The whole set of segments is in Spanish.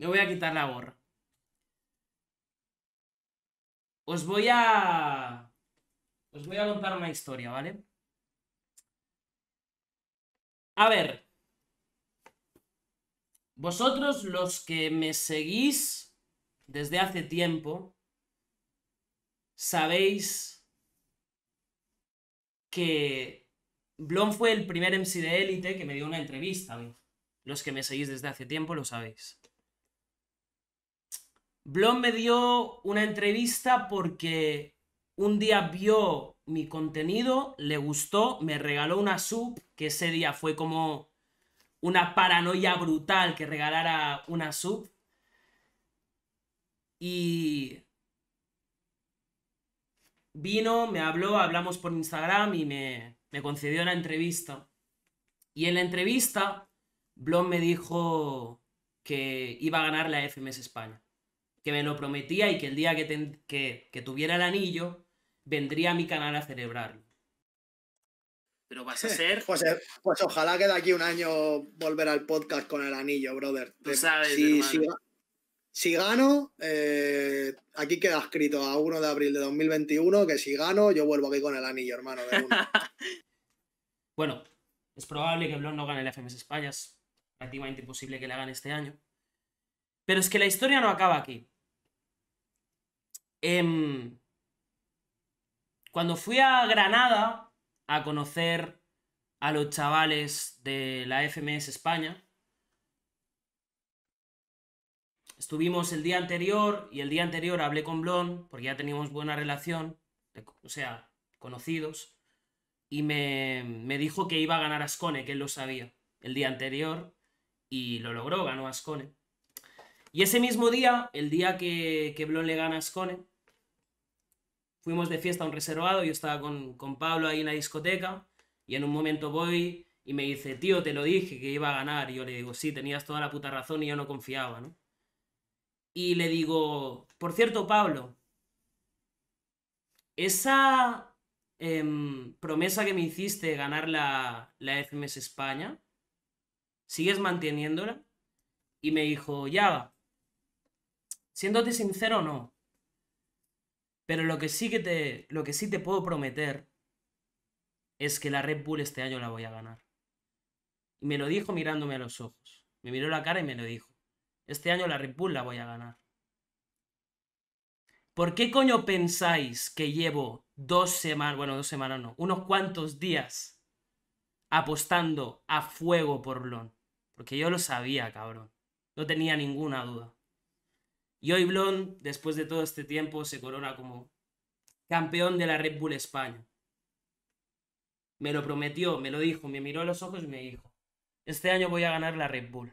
Me voy a quitar la gorra. Os voy a... Os voy a contar una historia, ¿vale? A ver. Vosotros los que me seguís desde hace tiempo, sabéis que Blon fue el primer MC de élite que me dio una entrevista. Los que me seguís desde hace tiempo lo sabéis. Blon me dio una entrevista porque un día vio mi contenido, le gustó, me regaló una sub, que ese día fue como una paranoia brutal que regalara una sub. Y vino, me habló, hablamos por Instagram y me, me concedió una entrevista. Y en la entrevista, Blon me dijo que iba a ganar la FMS España que me lo prometía y que el día que, tuviera el anillo vendría a mi canal a celebrarlo. Pero vas a eh, ser. Pues, eh, pues, ojalá que de aquí un año volver al podcast con el anillo, brother. Tú eh, sabes, si, gano, aquí queda escrito a 1 de abril de 2021 que si gano, yo vuelvo aquí con el anillo, hermano. bueno, es probable que Blon no gane el FMS España. Es prácticamente imposible que le gane este año. Pero es que la historia no acaba aquí. Em, cuando fui a Granada a conocer a los chavales de la FMS España, estuvimos el día anterior y el día anterior hablé con Blon, porque ya teníamos buena relación, o sea, conocidos, y me, dijo que iba a ganar a Ascone, que él lo sabía, el día anterior, y lo logró, ganó Ascone. Y ese mismo día, el día que, que Blon le gana a Ascone, fuimos de fiesta a un reservado, yo estaba con, Pablo ahí en la discoteca y en un momento voy y me dice, tío, te lo dije que iba a ganar. Y yo le digo, sí, tenías toda la puta razón y yo no confiaba, ¿no? Y le digo, por cierto, Pablo, esa em, promesa que me hiciste de ganar la, la FMS España, ¿sigues manteniéndola? Y me dijo, ya, siéndote sincero, no. Pero lo que sí que te, lo que sí te puedo prometer es que la Red Bull este año la voy a ganar. Y me lo dijo mirándome a los ojos. Me miró la cara y me lo dijo. Este año la Red Bull la voy a ganar. ¿Por qué coño pensáis que llevo dos semanas, bueno, dos semanas no, unos cuantos días apostando a fuego por Lon? Porque yo lo sabía, cabrón. No tenía ninguna duda. Y hoy Blon, después de todo este tiempo, se corona como campeón de la Red Bull España. Me lo prometió, me lo dijo, me miró a los ojos y me dijo, este año voy a ganar la Red Bull.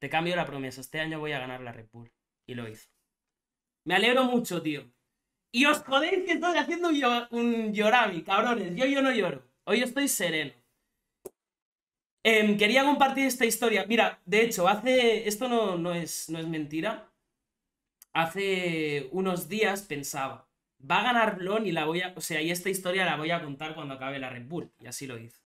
Te cambio la promesa, este año voy a ganar la Red Bull. Y lo hizo. Me alegro mucho, tío. Y os jodéis que estoy haciendo un, llorami, cabrones. Yo, yo no lloro. Hoy estoy sereno. Em, quería compartir esta historia. Mira, de hecho, hace. Esto no, no, es, no es mentira hace unos días pensaba, va a ganar Blon y la voy a... O sea, y esta historia la voy a contar cuando acabe la Red Bull. Y así lo hice.